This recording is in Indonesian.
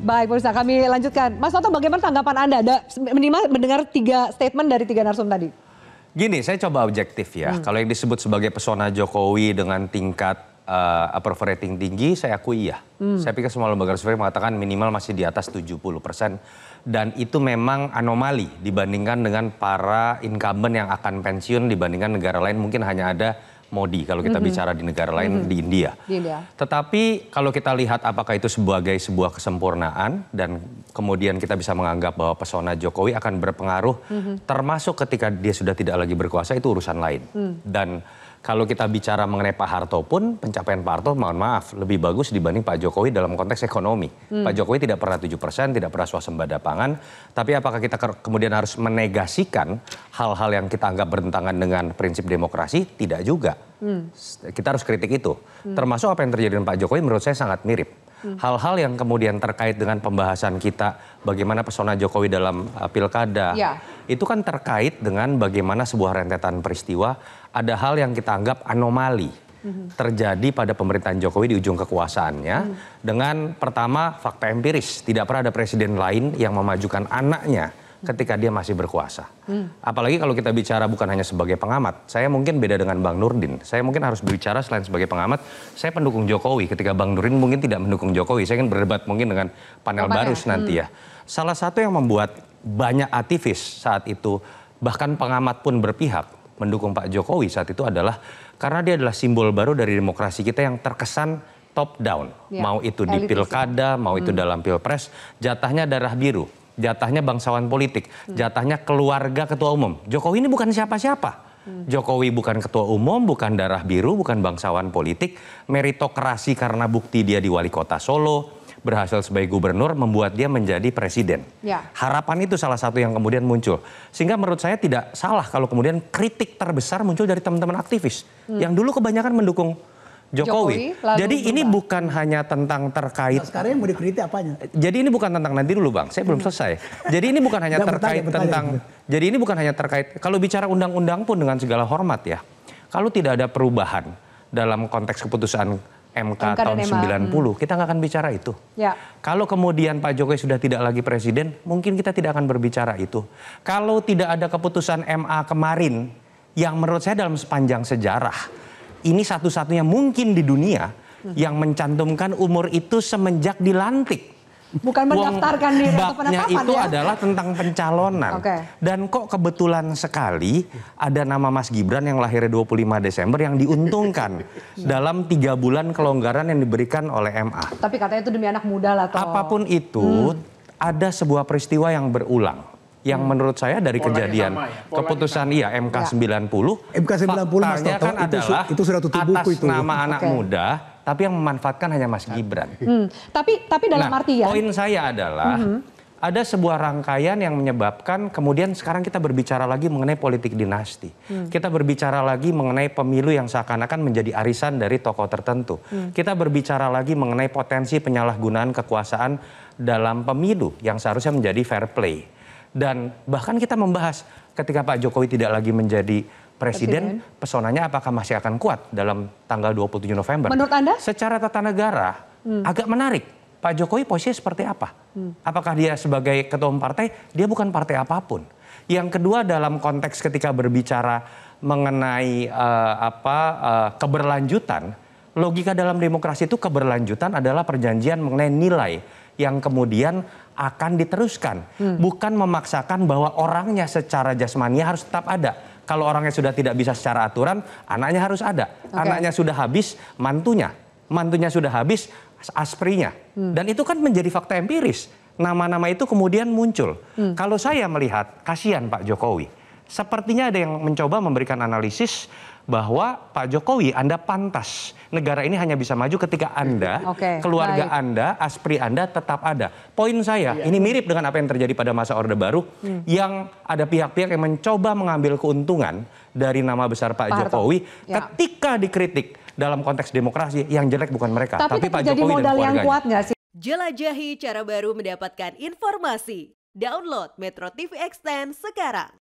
Baik, pemirsa kami lanjutkan. Mas Toto bagaimana tanggapan Anda? Ada, minimal mendengar tiga statement dari tiga narsum tadi. Gini, saya coba objektif ya. Hmm. Kalau yang disebut sebagai pesona Jokowi dengan tingkat uh, approval rating tinggi, saya akui ya. Hmm. Saya pikir semua lembaga survei mengatakan minimal masih di atas 70 persen. Dan itu memang anomali dibandingkan dengan para incumbent yang akan pensiun dibandingkan negara lain mungkin hanya ada Modi kalau kita mm -hmm. bicara di negara lain mm -hmm. di India. Di India. Tetapi kalau kita lihat apakah itu sebagai sebuah kesempurnaan dan kemudian kita bisa menganggap bahwa pesona Jokowi akan berpengaruh mm -hmm. termasuk ketika dia sudah tidak lagi berkuasa itu urusan lain. Mm. Dan kalau kita bicara mengenai Pak Harto pun pencapaian Pak Harto mohon maaf lebih bagus dibanding Pak Jokowi dalam konteks ekonomi. Hmm. Pak Jokowi tidak pernah 7 persen, tidak pernah swasembada pangan, tapi apakah kita kemudian harus menegasikan hal-hal yang kita anggap bertentangan dengan prinsip demokrasi? Tidak juga. Hmm. Kita harus kritik itu. Hmm. Termasuk apa yang terjadi dengan Pak Jokowi menurut saya sangat mirip hal-hal yang kemudian terkait dengan pembahasan kita bagaimana pesona Jokowi dalam uh, pilkada ya. itu kan terkait dengan bagaimana sebuah rentetan peristiwa ada hal yang kita anggap anomali mhm. terjadi pada pemerintahan Jokowi di ujung kekuasaannya hmm dengan pertama fakta empiris tidak pernah ada presiden lain yang memajukan anaknya ketika dia masih berkuasa. Hmm. Apalagi kalau kita bicara bukan hanya sebagai pengamat. Saya mungkin beda dengan Bang Nurdin. Saya mungkin harus bicara selain sebagai pengamat, saya pendukung Jokowi. Ketika Bang Nurdin mungkin tidak mendukung Jokowi. Saya ingin berdebat mungkin dengan panel Apa barus ya? nanti hmm. ya. Salah satu yang membuat banyak aktivis saat itu bahkan pengamat pun berpihak mendukung Pak Jokowi saat itu adalah karena dia adalah simbol baru dari demokrasi kita yang terkesan top down. Ya, mau itu di ya. pilkada, mau hmm. itu dalam pilpres, jatahnya darah biru jatahnya bangsawan politik, hmm. jatahnya keluarga ketua umum. Jokowi ini bukan siapa-siapa. Hmm. Jokowi bukan ketua umum, bukan darah biru, bukan bangsawan politik. Meritokrasi karena bukti dia di wali kota Solo, berhasil sebagai gubernur membuat dia menjadi presiden. Ya. Harapan itu salah satu yang kemudian muncul. Sehingga menurut saya tidak salah kalau kemudian kritik terbesar muncul dari teman-teman aktivis. Hmm. Yang dulu kebanyakan mendukung Jokowi. Jokowi Jadi berubah. ini bukan hanya tentang terkait. Nah, sekarang yang mau dikritik apanya? Jadi ini bukan tentang nanti dulu bang, saya belum hmm. selesai. Jadi ini bukan hanya terkait bertanya, tentang. Bertanya. Gitu. Jadi ini bukan hanya terkait. Kalau bicara undang-undang pun dengan segala hormat ya, kalau tidak ada perubahan dalam konteks keputusan MK, MK tahun 90, hmm. kita nggak akan bicara itu. Ya. Kalau kemudian Pak Jokowi sudah tidak lagi presiden, mungkin kita tidak akan berbicara itu. Kalau tidak ada keputusan MA kemarin, yang menurut saya dalam sepanjang sejarah ini satu-satunya mungkin di dunia yang mencantumkan umur itu semenjak dilantik. Bukan mendaftarkan diri atau penetapan itu ya? adalah tentang pencalonan. Okay. Dan kok kebetulan sekali ada nama Mas Gibran yang lahirnya 25 Desember yang diuntungkan dalam tiga bulan kelonggaran yang diberikan oleh MA. Tapi katanya itu demi anak muda lah. Toh. Apapun itu, hmm. ada sebuah peristiwa yang berulang yang hmm. menurut saya dari Polanya kejadian sama, ya? keputusan iya MK ya. 90 MK 90 puluh Mas kan itu, adalah itu sudah tutup buku itu. nama anak okay. muda tapi yang memanfaatkan hanya Mas Gibran. Hmm. hmm, tapi tapi dalam nah, artian poin saya adalah mm -hmm. ada sebuah rangkaian yang menyebabkan kemudian sekarang kita berbicara lagi mengenai politik dinasti. Hmm. Kita berbicara lagi mengenai pemilu yang seakan-akan menjadi arisan dari tokoh tertentu. Hmm. Kita berbicara lagi mengenai potensi penyalahgunaan kekuasaan dalam pemilu yang seharusnya menjadi fair play. Dan bahkan kita membahas ketika Pak Jokowi tidak lagi menjadi presiden, presiden, pesonanya apakah masih akan kuat dalam tanggal 27 November? Menurut Anda? Secara tata negara hmm. agak menarik. Pak Jokowi posisinya seperti apa? Hmm. Apakah dia sebagai ketua umum partai? Dia bukan partai apapun. Yang kedua dalam konteks ketika berbicara mengenai uh, apa uh, keberlanjutan, logika dalam demokrasi itu keberlanjutan adalah perjanjian mengenai nilai yang kemudian akan diteruskan. Hmm. Bukan memaksakan bahwa orangnya secara jasmani harus tetap ada. Kalau orangnya sudah tidak bisa secara aturan, anaknya harus ada. Okay. Anaknya sudah habis, mantunya. Mantunya sudah habis, asprinya. Hmm. Dan itu kan menjadi fakta empiris. Nama-nama itu kemudian muncul. Hmm. Kalau saya melihat, kasihan Pak Jokowi. Sepertinya ada yang mencoba memberikan analisis bahwa Pak Jokowi Anda pantas. Negara ini hanya bisa maju ketika Anda, okay, keluarga baik. Anda, aspri Anda tetap ada. Poin saya, iya. ini mirip dengan apa yang terjadi pada masa Orde Baru hmm. yang ada pihak-pihak yang mencoba mengambil keuntungan dari nama besar Pak, Pak Jokowi ya. ketika dikritik dalam konteks demokrasi yang jelek bukan mereka, tapi, tapi Pak Jokowi modal dan yang kuat gak sih? Jelajahi cara baru mendapatkan informasi. Download Metro TV Extend sekarang.